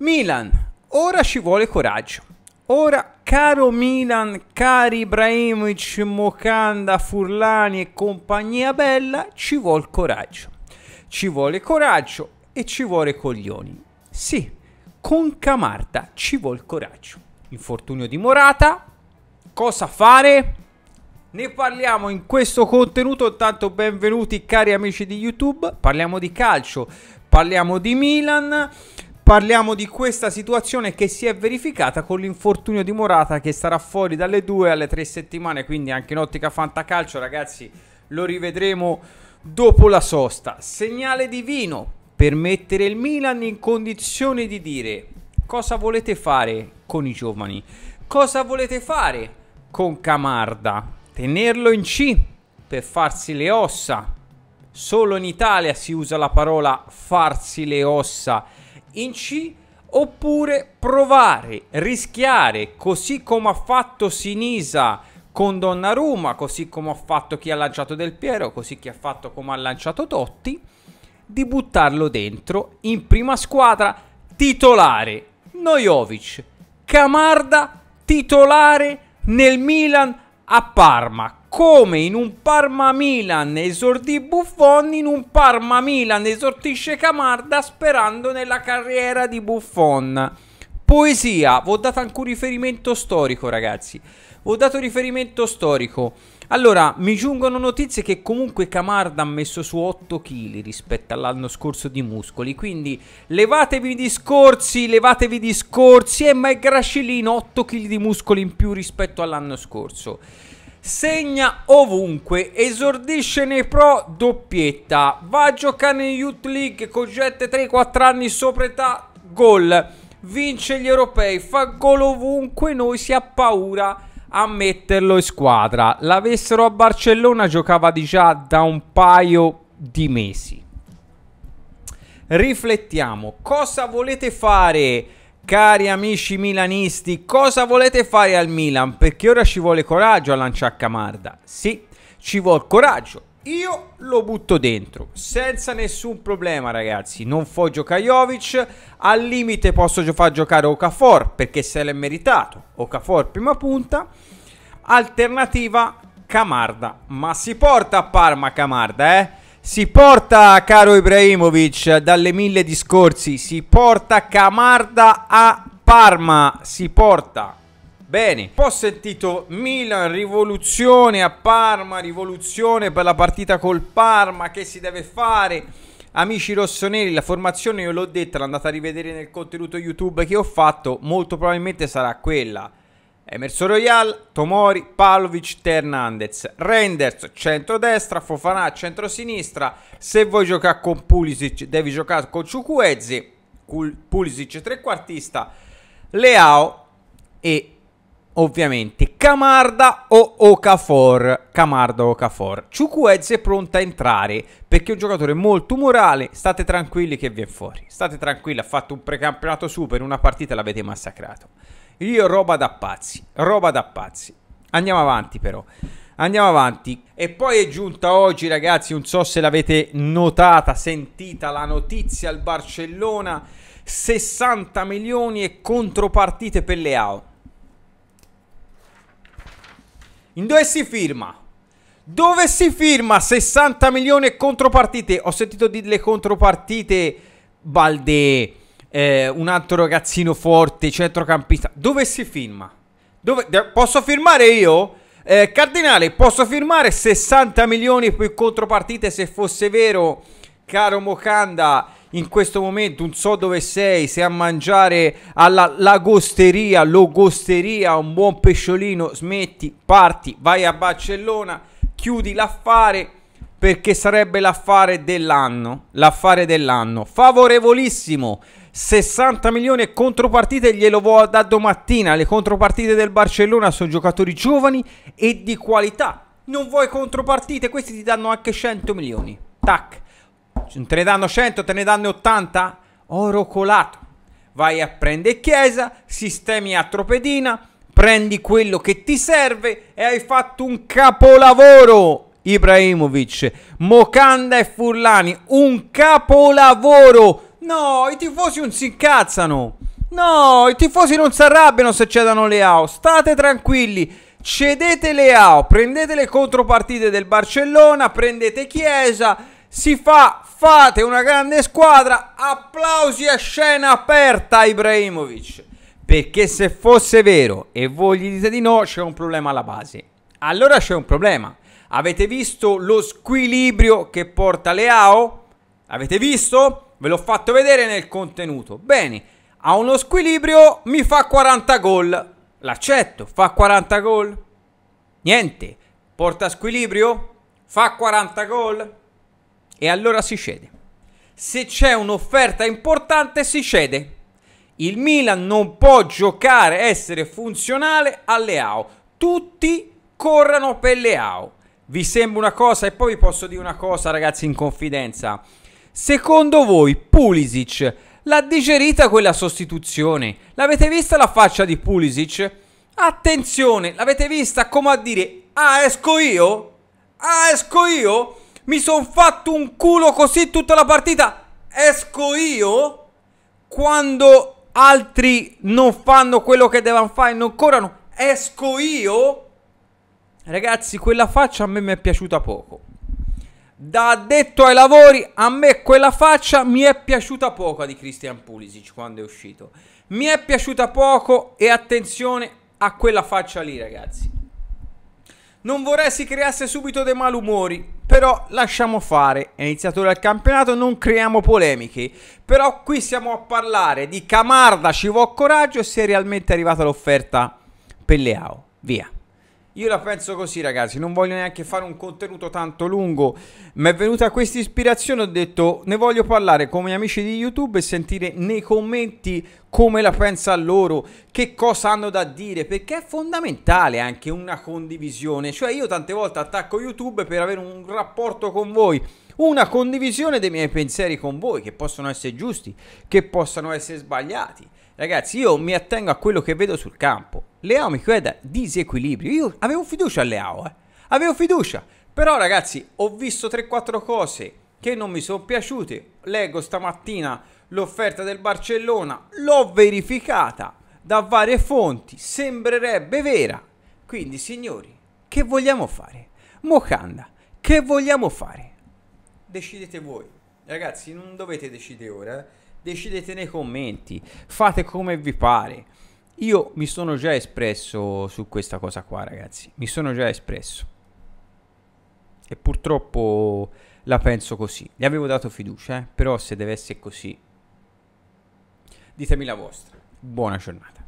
Milan, ora ci vuole coraggio. Ora, caro Milan, cari Ibrahimovic, Mocanda, Furlani e compagnia bella, ci vuole coraggio. Ci vuole coraggio e ci vuole coglioni. Sì, con Camarta ci vuole coraggio. Infortunio di Morata, cosa fare? Ne parliamo in questo contenuto, tanto benvenuti cari amici di YouTube, parliamo di calcio, parliamo di Milan Parliamo di questa situazione che si è verificata con l'infortunio di Morata che sarà fuori dalle due alle tre settimane, quindi anche in ottica fantacalcio ragazzi lo rivedremo dopo la sosta. Segnale divino per mettere il Milan in condizione di dire cosa volete fare con i giovani, cosa volete fare con Camarda, tenerlo in C per farsi le ossa. Solo in Italia si usa la parola farsi le ossa in C oppure provare, rischiare, così come ha fatto Sinisa con Donnarumma, così come ha fatto chi ha lanciato Del Piero, così chi ha fatto come ha lanciato Totti, di buttarlo dentro in prima squadra titolare. Nojovic, Camarda titolare nel Milan a Parma come in un Parma-Milan esordì Buffon, in un Parma-Milan esordisce Camarda sperando nella carriera di Buffon. Poesia, vi ho dato anche un riferimento storico ragazzi, vi ho dato riferimento storico. Allora, mi giungono notizie che comunque Camarda ha messo su 8 kg rispetto all'anno scorso di muscoli, quindi levatevi discorsi, levatevi discorsi, e eh, ma è Grascellino 8 kg di muscoli in più rispetto all'anno scorso segna ovunque, esordisce nei pro doppietta, va a giocare in Youth League con gente 3-4 anni sopra età, gol, vince gli europei, fa gol ovunque, noi si ha paura a metterlo in squadra. L'avessero a Barcellona giocava di già da un paio di mesi. Riflettiamo, cosa volete fare? Cari amici milanisti, cosa volete fare al Milan? Perché ora ci vuole coraggio a lanciare Camarda. Sì, ci vuole coraggio. Io lo butto dentro, senza nessun problema ragazzi. Non fo giocare Jovic, al limite posso far giocare Okafor, perché se l'è meritato. Okafor prima punta. Alternativa Camarda. Ma si porta a Parma Camarda, eh? Si porta, caro Ibrahimovic, dalle mille discorsi, si porta Camarda a Parma, si porta. Bene, ho sentito Milan, rivoluzione a Parma, rivoluzione per la partita col Parma, che si deve fare? Amici rossoneri, la formazione io l'ho detta, l'andate a rivedere nel contenuto YouTube che ho fatto, molto probabilmente sarà quella. Emerson Royal, Tomori, Palovic, Hernandez, Renders centrodestra, Fofanà centrosinistra, se vuoi giocare con Pulisic devi giocare con Ciucuezzi, Pulisic trequartista, Leao e ovviamente Camarda o Okafor. Camarda o Okafor. Ciucuezzi è pronta a entrare perché è un giocatore molto umorale. State tranquilli che viene fuori. State tranquilli, ha fatto un precampionato super, una partita l'avete massacrato. Io roba da pazzi, roba da pazzi. Andiamo avanti però. Andiamo avanti. E poi è giunta oggi, ragazzi, non so se l'avete notata, sentita la notizia al Barcellona 60 milioni e contropartite per Leao. In dove si firma? Dove si firma 60 milioni e contropartite? Ho sentito dire le contropartite Balde eh, un altro ragazzino forte, centrocampista. Dove si firma? Dove, posso firmare io? Eh, Cardinale, posso firmare 60 milioni per contropartite se fosse vero, caro Mocanda, in questo momento non so dove sei, sei a mangiare alla lagosteria, logosteria, un buon pesciolino, smetti, parti, vai a Barcellona, chiudi l'affare perché sarebbe l'affare dell'anno, l'affare dell'anno. Favorevolissimo 60 milioni e contropartite glielo vuole da domattina. Le contropartite del Barcellona sono giocatori giovani e di qualità. Non vuoi contropartite, questi ti danno anche 100 milioni. Tac. Te ne danno 100, te ne danno 80? Oro colato. Vai a prendere Chiesa, sistemi a tropedina, prendi quello che ti serve e hai fatto un capolavoro. Ibrahimovic, Mocanda e Furlani, un capolavoro No, i tifosi non si incazzano. No, i tifosi non si arrabbiano se cedono le AO. State tranquilli. Cedete le AO, prendete le contropartite del Barcellona, prendete Chiesa, si fa, fate una grande squadra, applausi a scena aperta a Ibrahimovic. Perché se fosse vero e voi gli dite di no, c'è un problema alla base. Allora c'è un problema. Avete visto lo squilibrio che porta Leao? Avete visto? ve l'ho fatto vedere nel contenuto. Bene, ha uno squilibrio, mi fa 40 gol. L'accetto, fa 40 gol. Niente, porta squilibrio, fa 40 gol. E allora si cede. Se c'è un'offerta importante si cede. Il Milan non può giocare, essere funzionale alle AO. Tutti corrono per le AO. Vi sembra una cosa e poi vi posso dire una cosa ragazzi in confidenza. Secondo voi Pulisic l'ha digerita quella sostituzione? L'avete vista la faccia di Pulisic? Attenzione, l'avete vista come a dire "Ah, esco io? Ah, esco io? Mi son fatto un culo così tutta la partita. Esco io?" Quando altri non fanno quello che devono fare, e non corrono, esco io? Ragazzi, quella faccia a me mi è piaciuta poco. Da addetto ai lavori, a me quella faccia mi è piaciuta poco di Christian Pulisic quando è uscito. Mi è piaciuta poco e attenzione a quella faccia lì, ragazzi. Non vorrei si creasse subito dei malumori, però lasciamo fare. È iniziato il campionato, non creiamo polemiche. Però qui siamo a parlare di Camarda, ci vuole coraggio se è realmente arrivata l'offerta per Pelleao. Via. Io la penso così, ragazzi. Non voglio neanche fare un contenuto tanto lungo. Mi è venuta questa ispirazione. Ho detto ne voglio parlare con i miei amici di YouTube e sentire nei commenti come la pensa loro, che cosa hanno da dire, perché è fondamentale anche una condivisione. Cioè, io tante volte attacco YouTube per avere un rapporto con voi una condivisione dei miei pensieri con voi, che possono essere giusti, che possano essere sbagliati. Ragazzi, io mi attengo a quello che vedo sul campo. Leao mi chiede disequilibrio. Io avevo fiducia a Leao, eh. Avevo fiducia. Però ragazzi, ho visto 3-4 cose che non mi sono piaciute. Leggo stamattina l'offerta del Barcellona, l'ho verificata da varie fonti, sembrerebbe vera. Quindi, signori, che vogliamo fare? Mocanda, che vogliamo fare? Decidete voi. Ragazzi, non dovete decidere ora, eh? decidete nei commenti, fate come vi pare. Io mi sono già espresso su questa cosa qua, ragazzi. Mi sono già espresso. E purtroppo la penso così. Gli avevo dato fiducia, eh? però se deve essere così, ditemi la vostra. Buona giornata.